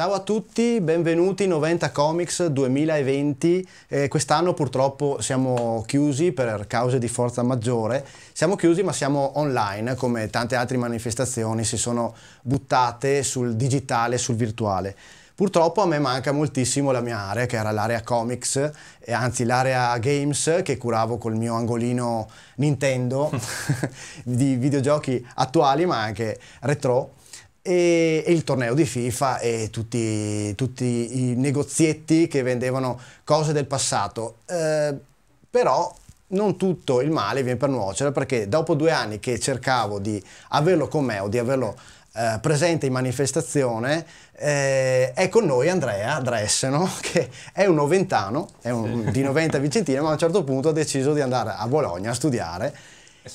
Ciao a tutti, benvenuti in 90 Comics 2020. Eh, quest'anno purtroppo siamo chiusi per cause di forza maggiore. Siamo chiusi ma siamo online, come tante altre manifestazioni si sono buttate sul digitale, sul virtuale. Purtroppo a me manca moltissimo la mia area, che era l'area comics, eh, anzi l'area games che curavo col mio angolino Nintendo di videogiochi attuali ma anche retro e, il torneo di FIFA e tutti, tutti, i negozietti che vendevano cose del passato. Eh, però non tutto il male viene per nuocere perché dopo due anni che cercavo di averlo con me o di averlo eh, presente in manifestazione eh, è con noi Andrea Dresseno che è un noventano, è un, sì. di Noventa Vicentina ma a un certo punto ha deciso di andare a Bologna a studiare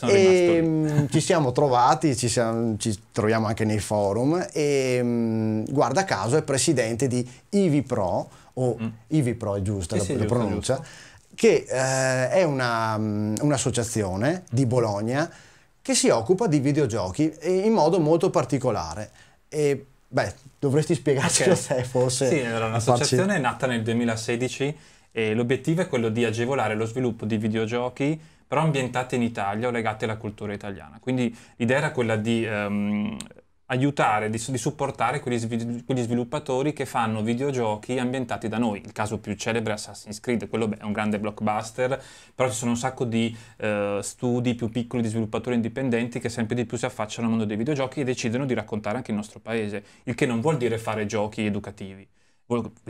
e, ehm, ci siamo trovati, ci, siamo, ci, troviamo anche nei forum e mm, guarda caso è presidente di Ivi Pro, o mm. Pro è giusta sì, la, sì, la giusto, pronuncia, giusto. che eh, è una, mm, un'associazione di Bologna che si occupa di videogiochi in modo molto particolare. E, beh, dovresti spiegarci okay. cos'è forse. Sì, allora, l'associazione farci... è nata nel 2016 e l'obiettivo è quello di agevolare lo sviluppo di videogiochi però ambientati in Italia o legati alla cultura italiana. Quindi l'idea era quella di ehm, aiutare, di, di supportare quegli, svil quegli, sviluppatori che fanno videogiochi ambientati da noi. Il caso più celebre è Assassin's Creed, quello è un grande blockbuster, però ci sono un sacco di eh, studi più piccoli di sviluppatori indipendenti che sempre di più si affacciano al mondo dei videogiochi e decidono di raccontare anche il nostro paese, il che non vuol dire fare giochi educativi.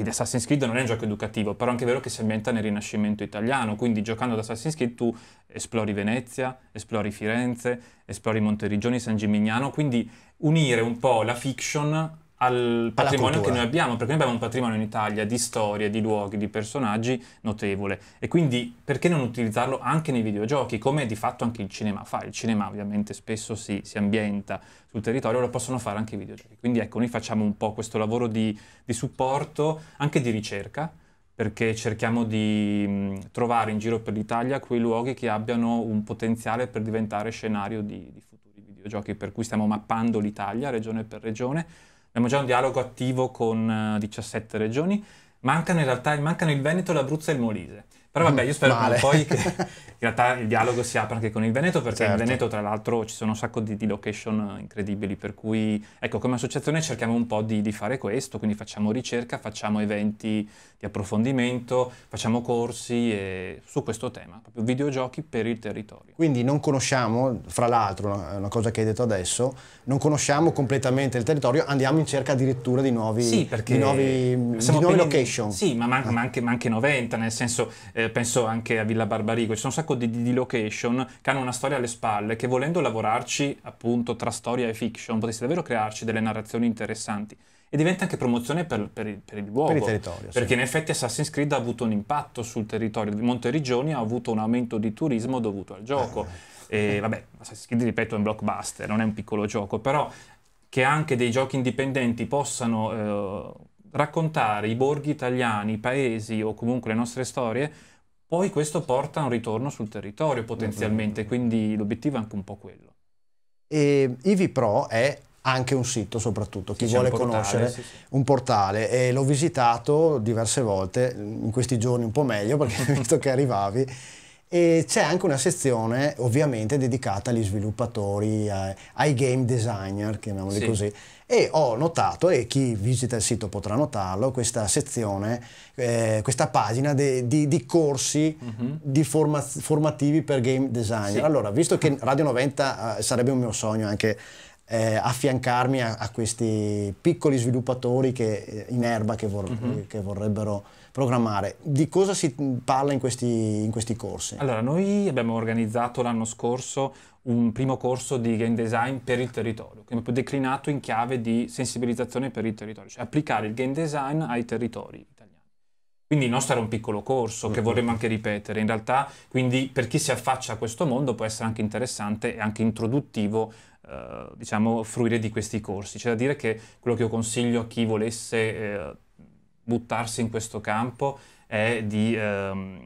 Assassin's Creed non è un gioco educativo, però è anche vero che si ambienta nel Rinascimento italiano, quindi giocando ad Assassin's Creed tu esplori Venezia, esplori Firenze, esplori Monteriggioni, San Gimignano, quindi unire un po' la fiction al patrimonio che noi abbiamo, perché noi abbiamo un patrimonio in Italia di storie, di luoghi, di personaggi notevole e quindi perché non utilizzarlo anche nei videogiochi, come di fatto anche il cinema fa, il cinema ovviamente spesso si, si ambienta sul territorio, lo possono fare anche i videogiochi. Quindi ecco, noi facciamo un po' questo lavoro di, di supporto, anche di ricerca, perché cerchiamo di mh, mm, trovare in giro per l'Italia quei luoghi che abbiano un potenziale per diventare scenario di, di futuri videogiochi, per cui stiamo mappando l'Italia regione per regione abbiamo già un dialogo attivo con 17 eh, regioni, mancano in realtà mancano il Veneto, l'Abruzzo e il Molise. Però vabbè, io spero vale. poi che in realtà il dialogo si apra anche con il Veneto, perché certo. in Veneto tra l'altro ci sono un sacco di, di, location eh, incredibili, per cui ecco, come associazione cerchiamo un po' di, di, fare questo, quindi facciamo ricerca, facciamo eventi di approfondimento, facciamo corsi e, su questo tema, proprio videogiochi per il territorio. Quindi non conosciamo, fra l'altro, una cosa che hai detto adesso, non conosciamo completamente il territorio, andiamo in cerca addirittura di nuovi, sì, di nuovi, di nuovi location. Sì, ma, man ma, anche, ma, anche, 90, nel senso... Eh, eh, penso anche a Villa Barbarico, ci sono un sacco di, di, location che hanno una storia alle spalle, che volendo lavorarci appunto tra storia e fiction potreste davvero crearci delle narrazioni interessanti. E diventa anche promozione per, per, il, per il, luogo. Per il territorio. Perché sì. in effetti Assassin's Creed ha avuto un impatto sul territorio. Monteriggioni ha avuto un aumento di turismo dovuto al gioco. Eh. e vabbè, Assassin's Creed, ripeto, è un blockbuster, non è un piccolo gioco, però che anche dei giochi indipendenti possano eh, raccontare i borghi italiani, i paesi o comunque le nostre storie poi questo porta a un ritorno sul territorio potenzialmente, quindi l'obiettivo è anche un po' quello. E Ivi Pro è anche un sito soprattutto, chi vuole portale, conoscere sì, sì. un portale e l'ho visitato diverse volte, in questi giorni un po' meglio perché visto che arrivavi e c'è anche una sezione ovviamente dedicata agli sviluppatori, ai, eh, ai game designer, chiamiamoli sì. così. E ho notato, e chi visita il sito potrà notarlo, questa sezione, eh, questa pagina de, di, di, corsi mm -hmm. di forma, formativi per game designer. Sì. Allora, visto che Radio 90 eh, sarebbe un mio sogno anche eh, affiancarmi a, a, questi piccoli sviluppatori che, eh, in erba che, vor mm -hmm. che vorrebbero programmare. Di cosa si parla in questi, in questi corsi? Allora, noi abbiamo organizzato l'anno scorso un primo corso di game design per il territorio, che è declinato in chiave di sensibilizzazione per il territorio, cioè applicare il game design ai territori italiani. Quindi il nostro era un piccolo corso che mm. vorremmo anche ripetere. In realtà, quindi per chi si affaccia a questo mondo può essere anche interessante e anche introduttivo eh, diciamo, fruire di questi corsi. C'è da dire che quello che io consiglio a chi volesse eh, buttarsi in questo campo è di ehm,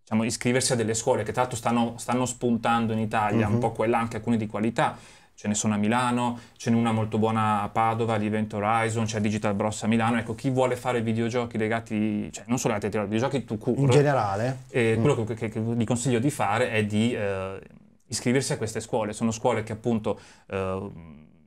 diciamo, iscriversi a delle scuole che tra l'altro stanno, stanno, spuntando in Italia, uh -huh. un mhm. po' quella anche alcune di qualità. Ce ne sono a Milano, ce n'è una molto buona a Padova, di Horizon, c'è Digital Bros a Milano. Ecco, chi vuole fare videogiochi legati, cioè non solo legati ai videogiochi, tu cura. In generale. Eh, mm. Quello che, che, che, vi consiglio di fare è di eh, iscriversi a queste scuole. Sono scuole che appunto eh,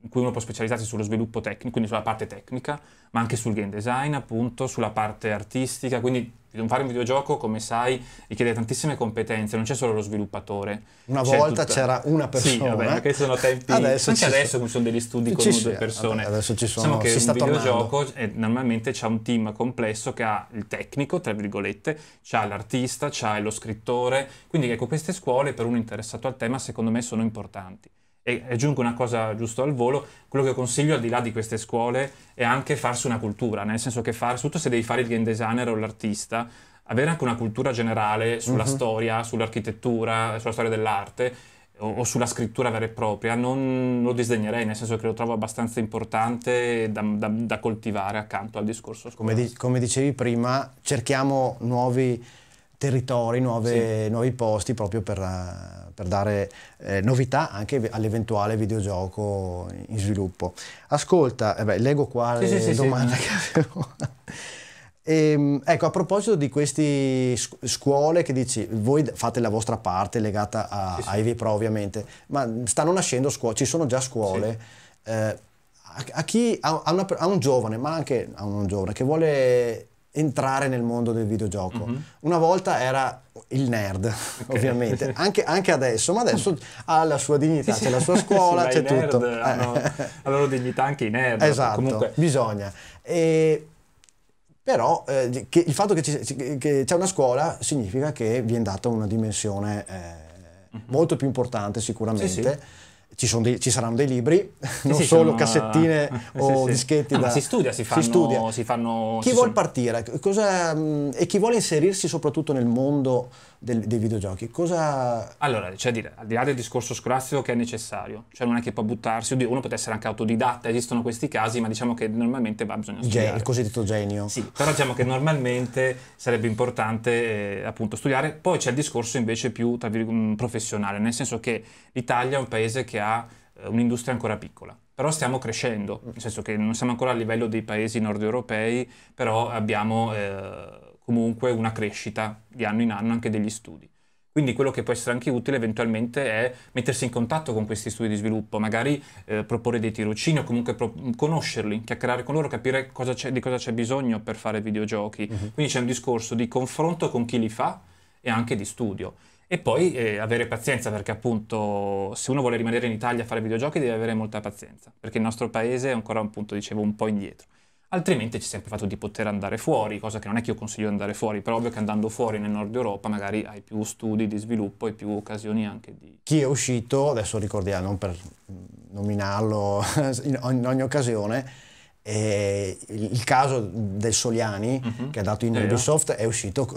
in cui uno può specializzarsi sullo sviluppo tecnico, quindi sulla parte tecnica, ma anche sul game design, appunto, sulla parte artistica. Quindi fare un videogioco, come sai, richiede tantissime competenze, non c'è solo lo sviluppatore. Una volta tutta... c'era una persona. Sì, vabbè, sono tempi. adesso anche adesso ci diciamo sono degli studi con due persone. Vabbè, adesso ci sono. Diciamo che si un videogioco è, eh, normalmente c'è un team complesso che ha il tecnico, tra virgolette, c'ha l'artista, c'ha lo scrittore. Quindi ecco, queste scuole per uno interessato al tema, secondo me, sono importanti. E aggiungo una cosa giusto al volo, quello che consiglio al di là di queste scuole è anche farsi una cultura, nel senso che far, soprattutto se devi fare il game designer o l'artista, avere anche una cultura generale sulla mm-hmm. storia, sull'architettura, sulla storia dell'arte o, o, sulla scrittura vera e propria, non lo disdegnerei, nel senso che lo trovo abbastanza importante da, da, da coltivare accanto al discorso. Come, di, come dicevi prima, cerchiamo nuovi territori, nuove, sì. nuovi posti proprio per, eh, per dare eh, novità anche all'eventuale videogioco in sviluppo. Ascolta, eh beh, leggo qua sì, le sì, domande che avevo. E, ehm, ecco, a proposito di queste scuole che dici, voi fate la vostra parte legata a, sì, sì. ai Vipro ovviamente, ma stanno nascendo scuole, ci sono già scuole. Sì. Eh, a, a, chi, a, una, a, un giovane, ma anche a un giovane che vuole entrare nel mondo del videogioco. Mm-hmm. Una volta era il nerd, okay. ovviamente, anche, anche, adesso, ma adesso ha la sua dignità, c'è la sua scuola, sì, c'è tutto. Nerd, eh. hanno la loro dignità anche i nerd. Esatto, comunque. bisogna. E, però eh, il fatto che, ci, che, c'è una scuola significa che viene data una dimensione eh, mm-hmm. molto più importante sicuramente ci, dei, ci, saranno dei libri, sì, non sì, solo sono, cassettine uh, o sì, dischetti. Ah, da, si studia, si, fanno, si studia. Si fanno, chi vuole sono... partire cosa, mm, e chi vuole inserirsi soprattutto nel mondo del, dei videogiochi. Cosa... Allora, cioè, al di là del discorso scolastico che è necessario, cioè non è che può buttarsi, uno può essere anche autodidatta, esistono questi casi, ma diciamo che normalmente va bisogno studiare. il cosiddetto genio. Sì, però diciamo che normalmente sarebbe importante eh, appunto studiare. Poi c'è il discorso invece più mm, professionale, nel senso che l'Italia è un paese che ha eh, un'industria ancora piccola però stiamo crescendo, nel senso che non siamo ancora a livello dei paesi nord europei, però abbiamo eh, comunque una crescita di anno in anno anche degli studi. Quindi quello che può essere anche utile eventualmente è mettersi in contatto con questi studi di sviluppo, magari eh, proporre dei tirocini o comunque conoscerli, chiacchierare con loro, capire cosa di cosa c'è bisogno per fare videogiochi. Mm -hmm. Quindi c'è un discorso di confronto con chi li fa e anche di studio. E poi eh, avere pazienza perché appunto se uno vuole rimanere in Italia a fare videogiochi deve avere molta pazienza perché il nostro paese è ancora un punto, dicevo, un po' indietro altrimenti c'è sempre il fatto di poter andare fuori, cosa che non è che io consiglio di andare fuori, però ovvio che andando fuori nel nord Europa magari hai più studi di sviluppo e più occasioni anche di... Chi è uscito, adesso ricordiamo, non per nominarlo in ogni occasione, e il caso del Soliani uh-huh. che ha dato in Ubisoft eh. è, uscito,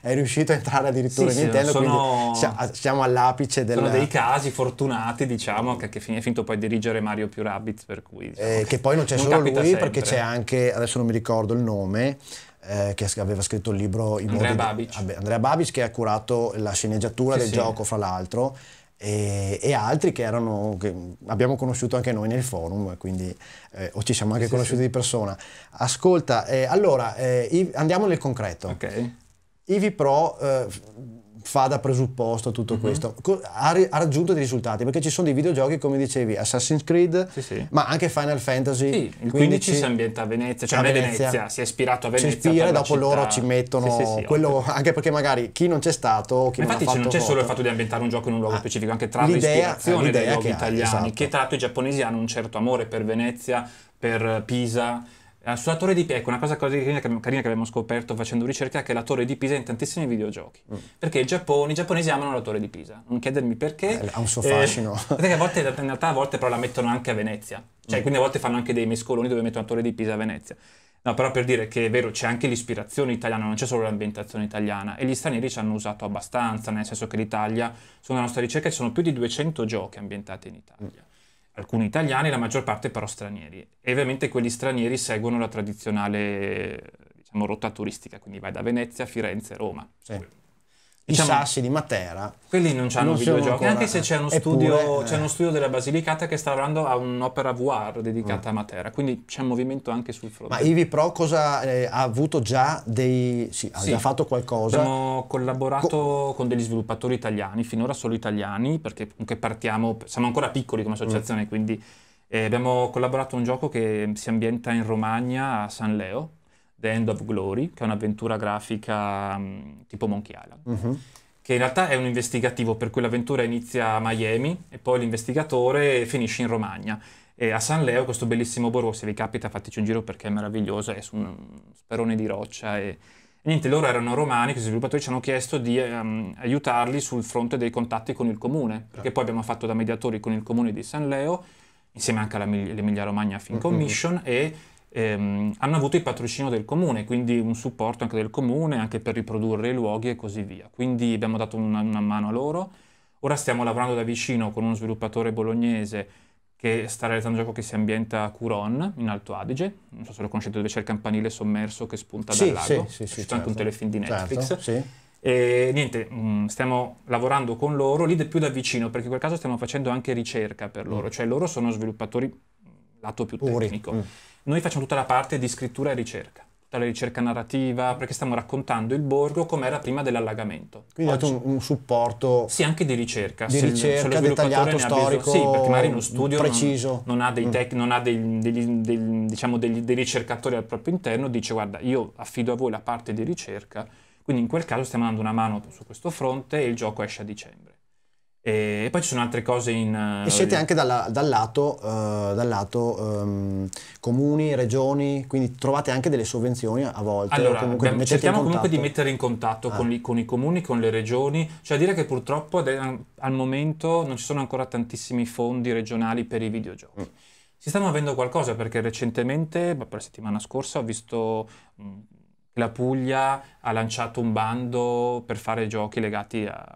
è riuscito a entrare addirittura sì, in Nintendo sì, sono... siamo all'apice del... sono dei casi fortunati diciamo che, che è finito poi a dirigere Mario più Rabbids per cui eh, diciamo, eh, che poi non c'è non solo lui sempre. perché c'è anche adesso non mi ricordo il nome eh, che aveva scritto il libro Andrea Babic. Di, Andrea Babic che ha curato la sceneggiatura sì, del gioco fra l'altro e, e altri che, erano, che abbiamo conosciuto anche noi nel forum, quindi, eh, o ci siamo anche sì, conosciuti sì. di persona. Ascolta, eh, allora eh, andiamo nel concreto. Okay. Ivi Pro eh, fa da presupposto tutto mm-hmm. questo, ha, ha, raggiunto dei risultati perché ci sono dei videogiochi come dicevi Assassin's Creed, sì, sì. ma anche Final Fantasy. Sì, il 15, 15 si ambienta a Venezia, cioè a Venezia. Venezia, si è ispirato a Venezia. Si ispira e dopo città. loro ci mettono quello, anche perché magari chi non c'è stato, chi ma non infatti non c'è foto. solo il fatto di ambientare un gioco in un luogo ah, specifico, anche trarre ispirazione dai luoghi che italiani, esatto. che tanto i giapponesi hanno un certo amore per Venezia, per Pisa sulla Torre di Pisa, ecco una cosa carina che, abbiamo scoperto facendo ricerca, è che la Torre di Pisa è in tantissimi videogiochi. Mm. Perché Giappone, i giapponesi amano la Torre di Pisa. Non chiedermi perché. Eh, ha un suo eh, fascino. Eh, perché a volte, in realtà, a volte però la mettono anche a Venezia. Cioè, mm. quindi a volte fanno anche dei mescoloni dove mettono la Torre di Pisa a Venezia. No, però per dire che è vero, c'è anche l'ispirazione italiana, non c'è solo l'ambientazione italiana. E gli stranieri ci hanno usato abbastanza, nel senso che l'Italia, secondo la nostra ricerca, ci sono più di 200 giochi ambientati in Italia. Mm alcuni italiani, la maggior parte però stranieri. E ovviamente quelli stranieri seguono la tradizionale diciamo, rotta turistica, quindi vai da Venezia, Firenze, Roma. Sì diciamo, i sassi di Matera. Quelli non hanno videogiochi, ancora, anche se c'è uno, studio, eh. c'è uno, studio, della Basilicata che sta lavorando a un'opera VR dedicata mm. a Matera, quindi c'è un movimento anche sul fronte. Ma Ivi Pro cosa eh, ha avuto già dei... Sì, ha sì. già fatto qualcosa? Abbiamo collaborato Co- con degli sviluppatori italiani, finora solo italiani, perché comunque partiamo, siamo ancora piccoli come associazione, mm. quindi eh, abbiamo collaborato a un gioco che si ambienta in Romagna, a San Leo, The End of Glory, che è un'avventura grafica mh, mm, tipo Monkey Island. Mm-hmm che in realtà è un investigativo, per cui l'avventura inizia a Miami e poi l'investigatore finisce in Romagna. E a San Leo, questo bellissimo borgo, se vi capita fateci un giro perché è meraviglioso, è su un sperone di roccia. E... Niente, loro erano romani, questi sviluppatori ci hanno chiesto di um, aiutarli sul fronte dei contatti con il comune, perché certo. poi abbiamo fatto da mediatori con il comune di San Leo, insieme anche all'Emilia Romagna Film Commission, mhm. mm-hmm. e ehm, hanno avuto il patrocinio del comune, quindi un supporto anche del comune, anche per riprodurre i luoghi e così via. Quindi abbiamo dato una, una mano a loro. Ora stiamo lavorando da vicino con uno sviluppatore bolognese che sta realizzando un gioco che si ambienta a Curon, in Alto Adige. Non so se lo conoscete, dove c'è il campanile sommerso che spunta sì, dal lago. Sì, sì, sì, c'è certo. anche un certo. telefilm di certo, Netflix. Certo, sì. E niente, mm, stiamo lavorando con loro lì più da vicino, perché in quel caso stiamo facendo anche ricerca per loro, mm. cioè loro sono sviluppatori lato più tecnico. Mm noi facciamo tutta la parte di scrittura e ricerca dalla ricerca narrativa, perché stiamo raccontando il borgo come era prima dell'allagamento. Quindi Oggi, un, un, supporto. Sì, anche di ricerca. Di ricerca, dettagliato, storico. sì, perché magari uno studio preciso. Non, non ha, dei, mm. tec, non ha dei, dei, dei, diciamo dei ricercatori al proprio interno, dice guarda, io affido a voi la parte di ricerca, quindi in quel caso stiamo dando una mano su questo fronte e il gioco esce a dicembre. E poi ci sono altre cose in... Eh, e siete anche dalla, dal lato, uh, dal lato um, comuni, regioni, quindi trovate anche delle sovvenzioni a volte. Allora, comunque beh, cerchiamo comunque di mettere in contatto ah. con, li, con, i comuni, con le regioni, cioè dire che purtroppo al momento non ci sono ancora tantissimi fondi regionali per i videogiochi. Mm. Si stanno avendo qualcosa perché recentemente, per la settimana scorsa, ho visto... Mm, che la Puglia ha lanciato un bando per fare giochi legati a,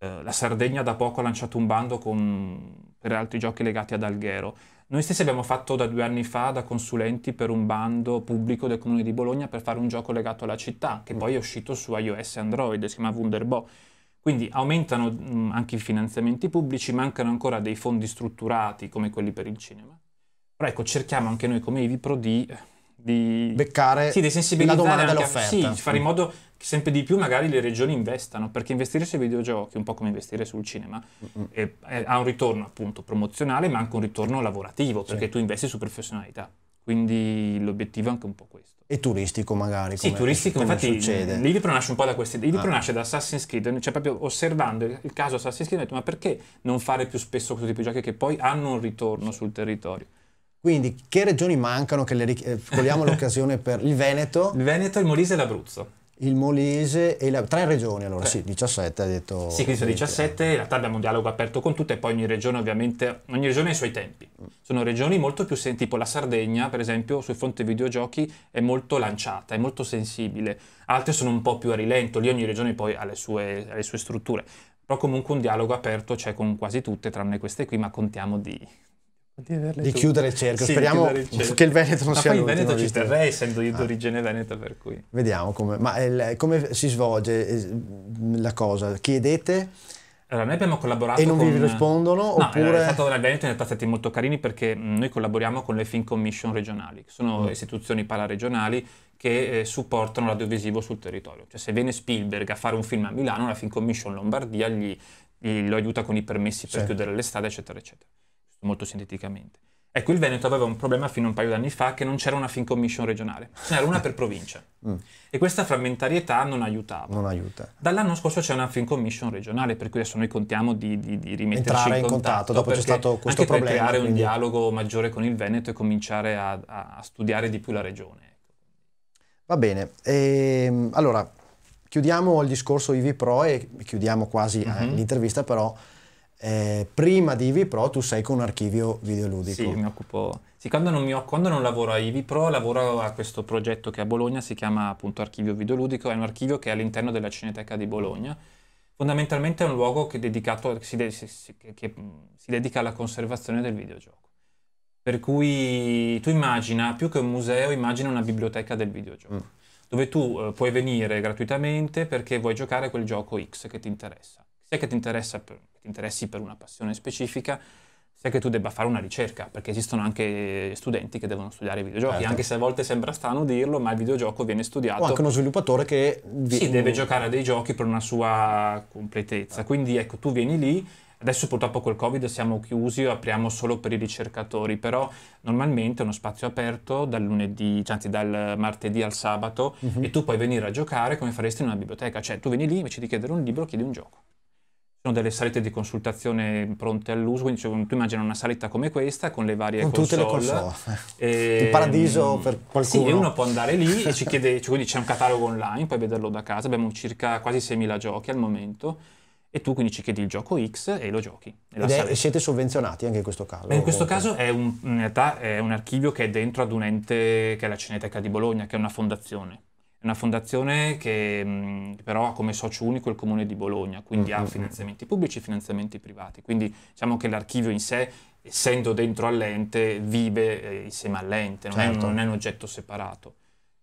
eh, la Sardegna da poco ha lanciato un bando con, per altri giochi legati ad Alghero. Noi stessi abbiamo fatto da due anni fa da consulenti per un bando pubblico del comune di Bologna per fare un gioco legato alla città, che mm. poi è uscito su iOS e Android, si chiama Wunderbo. Quindi aumentano mh, mm, anche i finanziamenti pubblici, mancano ancora dei fondi strutturati come quelli per il cinema. Però ecco, cerchiamo anche noi come Ivipro di, eh, di... Beccare sì, di sensibilizzare la domanda dell'offerta. Sì, fare in mm. modo che sempre di più magari le regioni investano, perché investire sui videogiochi, un po' come investire sul cinema, mm-hmm. è, è, ha un ritorno appunto promozionale, ma anche un ritorno lavorativo, perché sì. tu investi su professionalità. Quindi l'obiettivo è anche un po' questo. E turistico magari. Sì, turistico, come infatti succede? il libro nasce un po' da queste Il libro ah. nasce da Assassin's Creed, cioè proprio osservando il caso Assassin's Creed ho detto ma perché non fare più spesso questo tipo di giochi che poi hanno un ritorno sul territorio? Quindi che regioni mancano che le ric- eh, cogliamo l'occasione per il Veneto? Il Veneto, il Molise e l'Abruzzo il Molise e la, tre regioni allora, tre. sì, 17 ha detto. Sì, quindi sono 17, in realtà abbiamo un dialogo aperto con tutte e poi ogni regione ovviamente, ogni regione ha i suoi tempi. Sono regioni molto più sensibili tipo la Sardegna per esempio sul fronte videogiochi è molto lanciata, è molto sensibile, altre sono un po' più a rilento, lì ogni regione poi ha le sue, ha le sue strutture, però comunque un dialogo aperto c'è con quasi tutte tranne queste qui, ma contiamo di di, di chiudere il cerchio. Sì, Speriamo il cerchio. che il Veneto non ma sia l'ultimo. il Veneto ci terrei, essendo io ah. d'origine veneta, per cui... Vediamo come, ma, eh, come si svolge eh, la cosa. Chiedete... Allora, noi abbiamo collaborato E non con... vi rispondono? No, oppure... allora, è stato Veneto in realtà siete molto carini perché mm, noi collaboriamo con le Film Commission regionali, che sono mm. istituzioni pararegionali che eh, supportano l'audiovisivo sul territorio. Cioè se viene Spielberg a fare un film a Milano, la Film Commission Lombardia gli, gli, lo aiuta con i permessi per certo. chiudere le strade, eccetera, eccetera molto sinteticamente. Ecco, il Veneto aveva un problema fino a un paio d'anni fa che non c'era una fin commission regionale, ce n'era una per provincia. mm. E questa frammentarietà non aiutava. Non aiuta. Dall'anno scorso c'è una fin commission regionale, per cui adesso noi contiamo di, di, di rimetterci Entrare in contatto. In contatto dopo c'è stato questo anche problema. Per creare quindi... un dialogo maggiore con il Veneto e cominciare a, a studiare di più la regione. Va bene, ehm, allora chiudiamo il discorso IV Pro e chiudiamo quasi mm-hmm. l'intervista, però eh, prima di Ivi Pro tu sei con un archivio videoludico. Sì, mi occupo. Sì, quando, non mi, quando non lavoro a Ivi Pro, lavoro a questo progetto che a Bologna si chiama appunto Archivio Videoludico, è un archivio che è all'interno della Cineteca di Bologna. Fondamentalmente è un luogo che, dedicato, si, de, si, si, che si dedica alla conservazione del videogioco. Per cui tu immagina, più che un museo, immagina una biblioteca del videogioco, mm. dove tu eh, puoi venire gratuitamente perché vuoi giocare quel gioco X che ti interessa. Se che ti interessa per, che ti interessi per una passione specifica, sia che tu debba fare una ricerca, perché esistono anche studenti che devono studiare i videogiochi, certo. anche se a volte sembra strano dirlo, ma il videogioco viene studiato. O anche uno sviluppatore che... Vi... Sì, deve giocare a dei giochi per una sua completezza. Quindi ecco, tu vieni lì Adesso purtroppo col Covid siamo chiusi apriamo solo per i ricercatori, però normalmente è uno spazio aperto dal lunedì, cioè, anzi dal martedì al sabato uh-huh. e tu puoi venire a giocare come faresti in una biblioteca, cioè tu vieni lì invece di chiedere un libro chiedi un gioco sono delle salette di consultazione pronte all'uso, quindi cioè, tu immagini una saletta come questa con le varie con console. Con tutte le console. E, Il paradiso mm, per qualcuno. Sì, uno può andare lì e ci chiede, cioè, quindi c'è un catalogo online, puoi vederlo da casa, abbiamo circa quasi 6.000 giochi al momento e tu quindi ci chiedi il gioco X e lo giochi. E Ed è, siete sovvenzionati anche in questo caso? Beh, in questo caso è un, in realtà è un archivio che è dentro ad un ente che è la Cineteca di Bologna, che è una fondazione una fondazione che mh, mm, però ha come socio unico il Comune di Bologna, quindi mm-hmm. ha finanziamenti pubblici e finanziamenti privati. Quindi diciamo che l'archivio in sé, essendo dentro all'ente, vive eh, insieme all'ente, non, certo. è, non, è, un oggetto separato.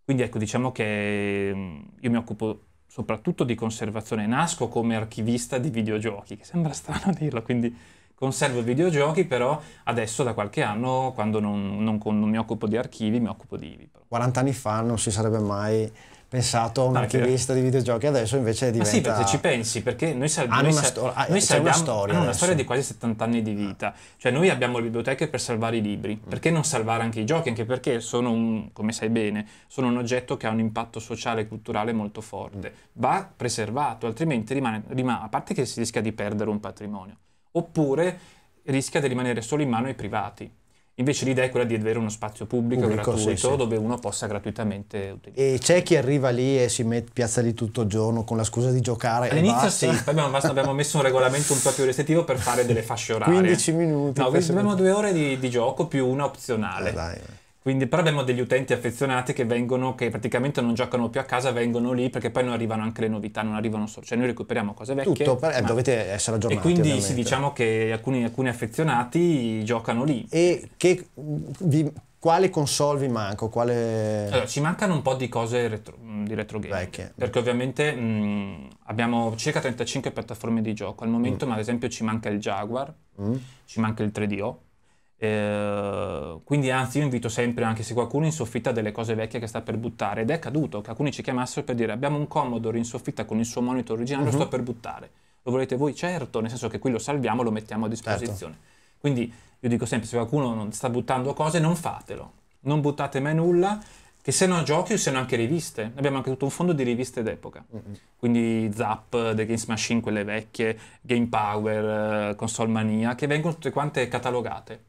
Quindi ecco, diciamo che mh, mm, io mi occupo soprattutto di conservazione, nasco come archivista di videogiochi, che sembra strano dirlo, quindi conservo videogiochi, però adesso da qualche anno, quando non, non, non, mi occupo di archivi, mi occupo di IVI. 40 anni fa non si sarebbe mai pensato a un archivista di videogiochi adesso invece diventa... Ma sì, perché ci pensi, perché noi, sal- una, sto- ah, noi salviamo, una storia hanno adesso. storia di quasi 70 anni di vita, cioè noi abbiamo le biblioteche per salvare i libri, mm. perché non salvare anche i giochi? Anche perché sono, un, come sai bene, sono un oggetto che ha un impatto sociale e culturale molto forte, va preservato, altrimenti rimane, rimane a parte che si rischia di perdere un patrimonio, oppure rischia di rimanere solo in mano ai privati Invece l'idea è quella di avere uno spazio pubblico, pubblico gratuito sì, sì. dove uno possa gratuitamente utilizzare. E c'è chi arriva lì e si met, piazza lì tutto il giorno con la scusa di giocare. All'inizio sì, poi abbiamo, basta, abbiamo, messo un regolamento un po' più restrittivo per fare delle fasce orarie. 15 minuti. No, abbiamo due ore di, di, gioco più una opzionale. Eh, dai. Eh. Quindi, però abbiamo degli utenti affezionati che vengono, che praticamente non giocano più a casa, vengono lì perché poi non arrivano anche le novità, non arrivano solo, cioè noi recuperiamo cose vecchie. Tutto, eh, ma... dovete essere aggiornati. E quindi sì, diciamo che alcuni, alcuni, affezionati giocano lì. E che vi, quale console vi manca? Quale... Allora, ci mancano un po' di cose retro, di retro game. Vecchie. Perché ovviamente mh, mm, abbiamo circa 35 piattaforme di gioco al momento, mm. ma ad esempio ci manca il Jaguar, mm. ci manca il 3DO eh, quindi anzi io invito sempre anche se qualcuno in soffitta delle cose vecchie che sta per buttare ed è accaduto che alcuni ci chiamassero per dire abbiamo un Commodore in soffitta con il suo monitor originale, uh-huh. lo sto per buttare. Lo volete voi? Certo, nel senso che qui lo salviamo, lo mettiamo a disposizione. Certo. Quindi io dico sempre se qualcuno non sta buttando cose non fatelo, non buttate mai nulla che siano giochi o siano anche riviste. Abbiamo anche tutto un fondo di riviste d'epoca. Mm-hmm. Quindi Zap, The Games Machine, quelle vecchie, Game Power, eh, Console Mania, che vengono tutte quante catalogate.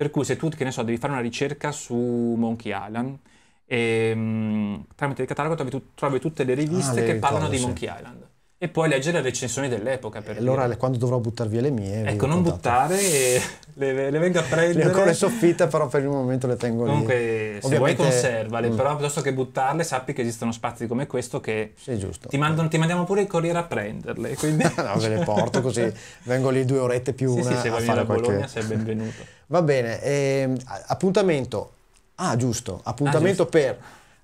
Per cui se tu, che ne so, devi fare una ricerca su Monkey Island, e, ehm, mh, tramite il catalogo trovi, tu, trovi, tutte le ah, riviste ah, che parlano ricordo, di Monkey Island e poi leggere le recensioni dell'epoca. Per allora dire. quando dovrò buttare via le mie... Ecco, non buttare, le, le vengo a prendere. le ho ancora in soffitta, però per il momento le tengo Comunque, lì. Comunque, se Ovviamente... vuoi conservale, mm. però piuttosto che buttarle sappi che esistono spazi come questo che sì, giusto. Ti, mandano, ti mandiamo pure il corriere a prenderle. Quindi... no, ve le porto così vengo lì due orette più sì, una. Sì, se vuoi venire a Bologna sei benvenuto. Va bene, ehm, appuntamento... Ah, giusto, appuntamento ah, giusto. per...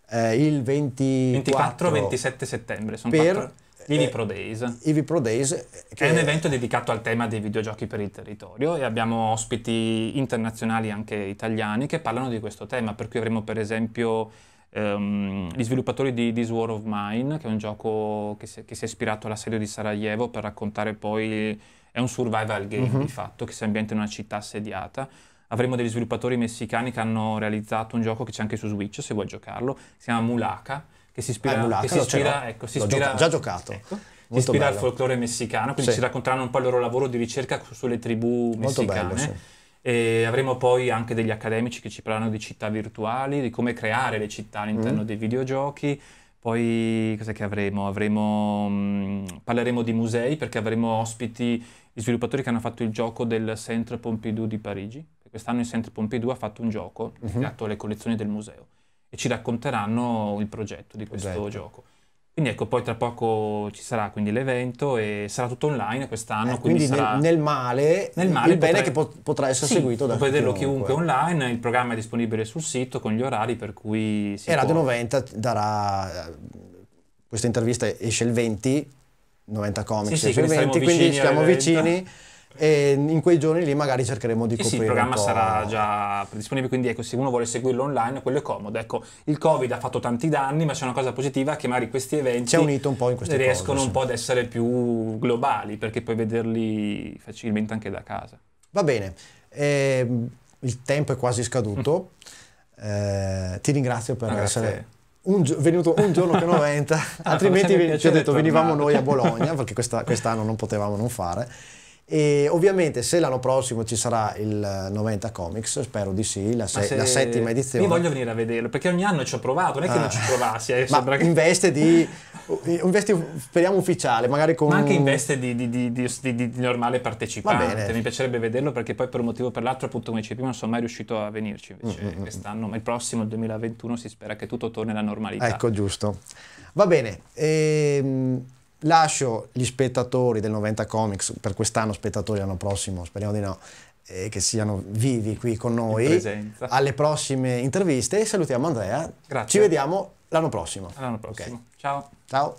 Eh, il 24 27 settembre sono per quattro Ivi eh, Pro Days. Ivi Pro Days eh, che è un evento dedicato al tema dei videogiochi per il territorio e abbiamo ospiti internazionali anche italiani che parlano di questo tema, per cui avremo per esempio um, gli sviluppatori di This War of Mine, che è un gioco che si, che si è ispirato all'assedio di Sarajevo per raccontare poi... È un survival game mm-hmm. di fatto che si ambienta in una città assediata avremo degli sviluppatori messicani che hanno realizzato un gioco che c'è anche su Switch se vuoi giocarlo, si chiama Mulaka che si ispira, ah, Mulaka, si ispira, ecco, si ispira gioca- già giocato. Ecco. si ispira bello. al folklore messicano, quindi sì. ci racconteranno un po' il loro lavoro di ricerca sulle tribù messicane. Molto bello, sì. E avremo poi anche degli accademici che ci parlano di città virtuali, di come creare le città all'interno mm. dei videogiochi. Poi cos'è che avremo? avremo mh, mm, parleremo di musei perché avremo ospiti gli sviluppatori che hanno fatto il gioco del Centre Pompidou di Parigi. Quest'anno il Centre Pompidou ha fatto un gioco mm-hmm. legato mm-hmm. alle collezioni del museo e ci racconteranno il progetto di questo progetto. gioco. Quindi ecco, poi tra poco ci sarà quindi l'evento e sarà tutto online quest'anno. Eh, quindi, quindi sarà... nel, nel, male, nel male il bene che pot- potrà essere sì, seguito da può vederlo chiunque. online, il programma è disponibile sul sito con gli orari per cui si E può... Radio 90 darà, eh, questa intervista esce il 20, 90 Comics sì, sì, esce il 20, quindi siamo vicini e in quei giorni lì magari cercheremo di e coprire. Sì, il programma sarà già disponibile, quindi ecco, se uno vuole seguirlo online, quello è comodo. Ecco, il Covid ha fatto tanti danni, ma c'è una cosa positiva che magari questi eventi c'è unito un po' in queste riescono cose, sì. un po' ad essere più globali, perché puoi vederli facilmente anche da casa. Va bene, eh, il tempo è quasi scaduto. Mm. Eh, ti ringrazio per Grazie. essere un gi- venuto un giorno che 90, ah, altrimenti ci ho detto tornare. venivamo noi a Bologna, perché questa, quest'anno non potevamo non fare. E ovviamente se l'anno prossimo ci sarà il 90 eh, Comics, spero di sì, la, se- se la settima edizione. Io voglio venire a vederlo perché ogni anno ci ho provato, non è che non ci ah. provassi. Eh, ma che... in veste di, in veste, speriamo ufficiale, magari con... Ma anche in veste di, di, di, di normale partecipante, mi piacerebbe vederlo perché poi per un motivo o per l'altro, appunto come dicevi prima, non sono mai riuscito a venirci invece mm-hmm. quest'anno, ma il prossimo, il 2021, si spera che tutto torni alla normalità. Ecco, giusto. Va bene. Ehm lascio gli spettatori del 90 Comics, per quest'anno spettatori, l'anno prossimo speriamo di no, eh, che siano vivi qui con noi, alle prossime interviste e salutiamo Andrea. Grazie. Ci vediamo l'anno prossimo. L'anno prossimo. Okay. Ciao. Ciao.